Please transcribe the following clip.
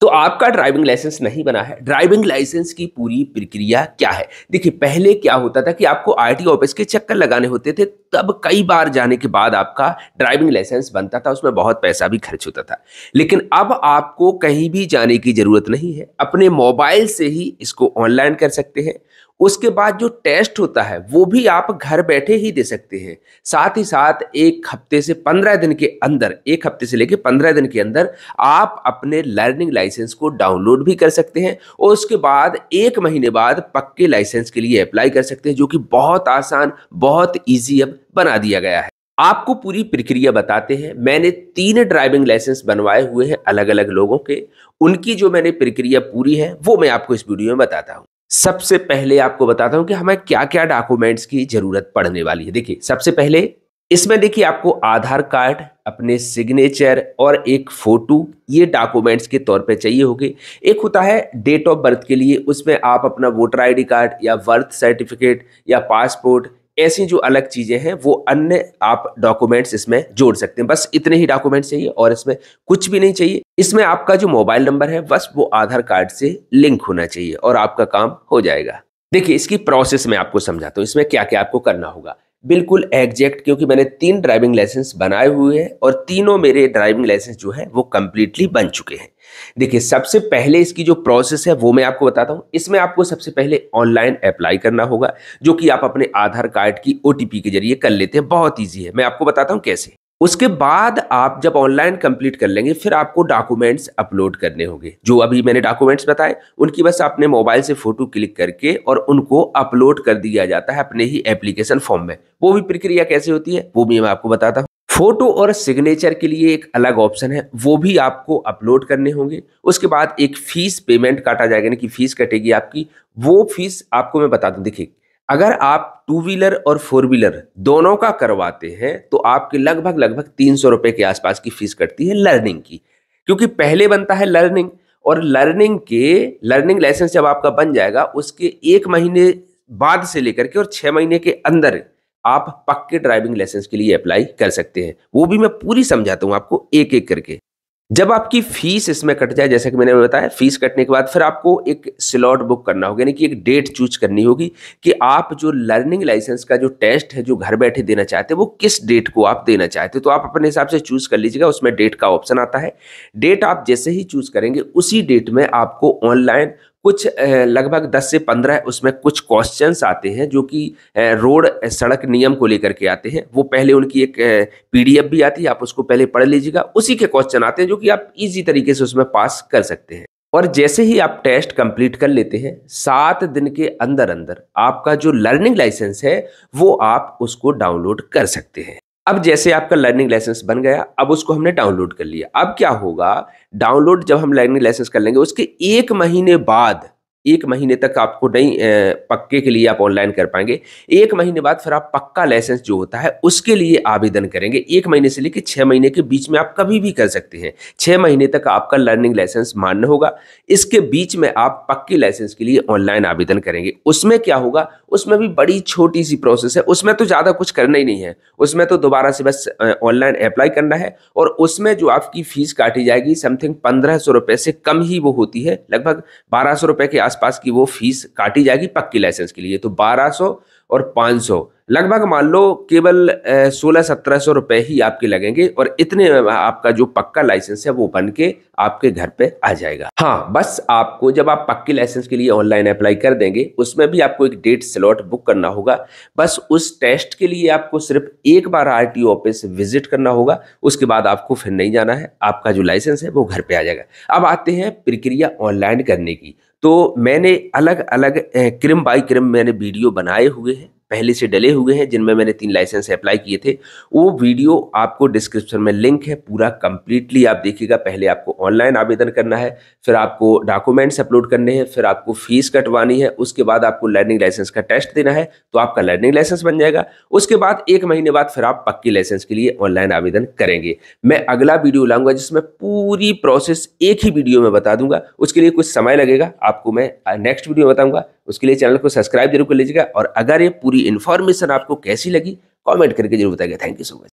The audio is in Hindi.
तो आपका ड्राइविंग लाइसेंस नहीं बना है ड्राइविंग लाइसेंस की पूरी प्रक्रिया क्या है देखिए पहले क्या होता था कि आपको आईटी ऑफिस के चक्कर लगाने होते थे तब कई बार जाने के बाद आपका ड्राइविंग लाइसेंस बनता था उसमें बहुत पैसा भी खर्च होता था लेकिन अब आपको कहीं भी जाने की ज़रूरत नहीं है अपने मोबाइल से ही इसको ऑनलाइन कर सकते हैं उसके बाद जो टेस्ट होता है वो भी आप घर बैठे ही दे सकते हैं साथ ही साथ एक हफ्ते से पंद्रह दिन के अंदर एक हफ्ते से लेकर पंद्रह दिन के अंदर आप अपने लर्निंग लाइसेंस लाइसेंस को डाउनलोड भी कर सकते हैं और उसके बाद एक महीने बाद पक्के लाइसेंस के लिए अप्लाई कर सकते हैं जो कि बहुत आसान बहुत ईजी अब बना दिया गया है आपको पूरी प्रक्रिया बताते हैं मैंने तीन ड्राइविंग लाइसेंस बनवाए हुए हैं अलग अलग लोगों के उनकी जो मैंने प्रक्रिया पूरी है वो मैं आपको इस वीडियो में बताता हूँ सबसे पहले आपको बताता हूँ कि हमें क्या क्या डॉक्यूमेंट्स की जरूरत पड़ने वाली है देखिए सबसे पहले इसमें देखिए आपको आधार कार्ड अपने सिग्नेचर और एक फ़ोटो ये डॉक्यूमेंट्स के तौर पे चाहिए होगे एक होता है डेट ऑफ बर्थ के लिए उसमें आप अपना वोटर आईडी कार्ड या बर्थ सर्टिफिकेट या पासपोर्ट ऐसी जो अलग चीज़ें हैं वो अन्य आप डॉक्यूमेंट्स इसमें जोड़ सकते हैं बस इतने ही डॉक्यूमेंट्स चाहिए और इसमें कुछ भी नहीं चाहिए इसमें आपका जो मोबाइल नंबर है बस वो आधार कार्ड से लिंक होना चाहिए और आपका काम हो जाएगा देखिए इसकी प्रोसेस मैं आपको समझाता हूँ इसमें क्या क्या आपको करना होगा बिल्कुल एग्जैक्ट क्योंकि मैंने तीन ड्राइविंग लाइसेंस बनाए हुए हैं और तीनों मेरे ड्राइविंग लाइसेंस जो है वो कम्प्लीटली बन चुके हैं देखिए सबसे पहले इसकी जो प्रोसेस है वो मैं आपको बताता हूँ इसमें आपको सबसे पहले ऑनलाइन अप्लाई करना होगा जो कि आप अपने आधार कार्ड की ओ के जरिए कर लेते हैं बहुत ईजी है मैं आपको बताता हूँ कैसे उसके बाद आप जब ऑनलाइन कंप्लीट कर लेंगे फिर आपको डॉक्यूमेंट्स अपलोड करने होंगे जो अभी मैंने डॉक्यूमेंट्स बताए उनकी बस आपने मोबाइल से फोटो क्लिक करके और उनको अपलोड कर दिया जाता है अपने ही एप्लीकेशन फॉर्म में वो भी प्रक्रिया कैसे होती है वो भी मैं आपको बताता हूँ फोटो और सिग्नेचर के लिए एक अलग ऑप्शन है वो भी आपको अपलोड करने होंगे उसके बाद एक फीस पेमेंट काटा जाएगा यानी कि फीस कटेगी आपकी वो फीस आपको मैं बता दूं देखिए अगर आप टू व्हीलर और फोर व्हीलर दोनों का करवाते हैं तो आपके लगभग लगभग तीन सौ रुपये के आसपास की फीस कटती है लर्निंग की क्योंकि पहले बनता है लर्निंग और लर्निंग के लर्निंग लाइसेंस जब आपका बन जाएगा उसके एक महीने बाद से लेकर के और छः महीने के अंदर आप पक्के ड्राइविंग लाइसेंस के लिए अप्लाई कर सकते हैं वो भी मैं पूरी समझाता हूँ आपको एक एक करके जब आपकी फीस इसमें कट जाए जैसे कि मैंने बताया फीस कटने के बाद फिर आपको एक स्लॉट बुक करना होगा यानी कि एक डेट चूज करनी होगी कि आप जो लर्निंग लाइसेंस का जो टेस्ट है जो घर बैठे देना चाहते हैं वो किस डेट को आप देना चाहते हैं तो आप अपने हिसाब से चूज कर लीजिएगा उसमें डेट का ऑप्शन आता है डेट आप जैसे ही चूज करेंगे उसी डेट में आपको ऑनलाइन कुछ लगभग 10 से 15 उसमें कुछ क्वेश्चंस आते हैं जो कि रोड सड़क नियम को लेकर के आते हैं वो पहले उनकी एक पीडीएफ भी आती है आप उसको पहले पढ़ लीजिएगा उसी के क्वेश्चन आते हैं जो कि आप इजी तरीके से उसमें पास कर सकते हैं और जैसे ही आप टेस्ट कंप्लीट कर लेते हैं सात दिन के अंदर अंदर आपका जो लर्निंग लाइसेंस है वो आप उसको डाउनलोड कर सकते हैं अब जैसे आपका लर्निंग लाइसेंस बन गया अब उसको हमने डाउनलोड कर लिया अब क्या होगा डाउनलोड जब हम लर्निंग लाइसेंस कर लेंगे उसके एक महीने बाद एक महीने तक आपको नहीं पक्के के लिए आप ऑनलाइन कर पाएंगे एक महीने बाद फिर आप पक्का लाइसेंस जो होता है उसके लिए आवेदन करेंगे एक महीने से लेकर छः महीने के बीच में आप कभी भी कर सकते हैं छः महीने तक आपका लर्निंग लाइसेंस मान्य होगा इसके बीच में आप पक्के लाइसेंस के लिए ऑनलाइन आवेदन करेंगे उसमें क्या होगा उसमें भी बड़ी छोटी सी प्रोसेस है उसमें तो ज़्यादा कुछ करना ही नहीं है उसमें तो दोबारा से बस ऑनलाइन अप्लाई करना है और उसमें जो आपकी फ़ीस काटी जाएगी समथिंग पंद्रह सौ से कम ही वो होती है लगभग बारह सौ के आसपास की वो फीस काटी जाएगी पक्की लाइसेंस के लिए तो 1200 और 500 लगभग मान लो केवल सोलह सत्रह सौ रुपये ही आपके लगेंगे और इतने आपका जो पक्का लाइसेंस है वो बन के आपके घर पे आ जाएगा हाँ बस आपको जब आप पक्के लाइसेंस के लिए ऑनलाइन अप्लाई कर देंगे उसमें भी आपको एक डेट स्लॉट बुक करना होगा बस उस टेस्ट के लिए आपको सिर्फ एक बार आर ऑफिस विजिट करना होगा उसके बाद आपको फिर नहीं जाना है आपका जो लाइसेंस है वो घर पर आ जाएगा अब आते हैं प्रक्रिया ऑनलाइन करने की तो मैंने अलग अलग क्रिम बाई क्रिम मैंने वीडियो बनाए हुए हैं पहले से डले हुए हैं जिनमें मैंने तीन लाइसेंस अप्लाई किए थे वो वीडियो आपको डिस्क्रिप्शन में लिंक है पूरा कंप्लीटली आप देखिएगा पहले आपको ऑनलाइन आवेदन करना है फिर आपको डॉक्यूमेंट्स अपलोड करने हैं फिर आपको फीस कटवानी है उसके बाद आपको लर्निंग लाइसेंस का टेस्ट देना है तो आपका लर्निंग लाइसेंस बन जाएगा उसके बाद एक महीने बाद फिर आप पक्की लाइसेंस के लिए ऑनलाइन आवेदन करेंगे मैं अगला वीडियो लाऊंगा जिसमें पूरी प्रोसेस एक ही वीडियो में बता दूंगा उसके लिए कुछ समय लगेगा आपको मैं नेक्स्ट वीडियो में बताऊंगा उसके लिए चैनल को सब्सक्राइब जरूर कर लीजिएगा और अगर ये पूरी इन्फॉर्मेशन आपको कैसी लगी कॉमेंट करके जरूर बताइएगा थैंक यू सो मच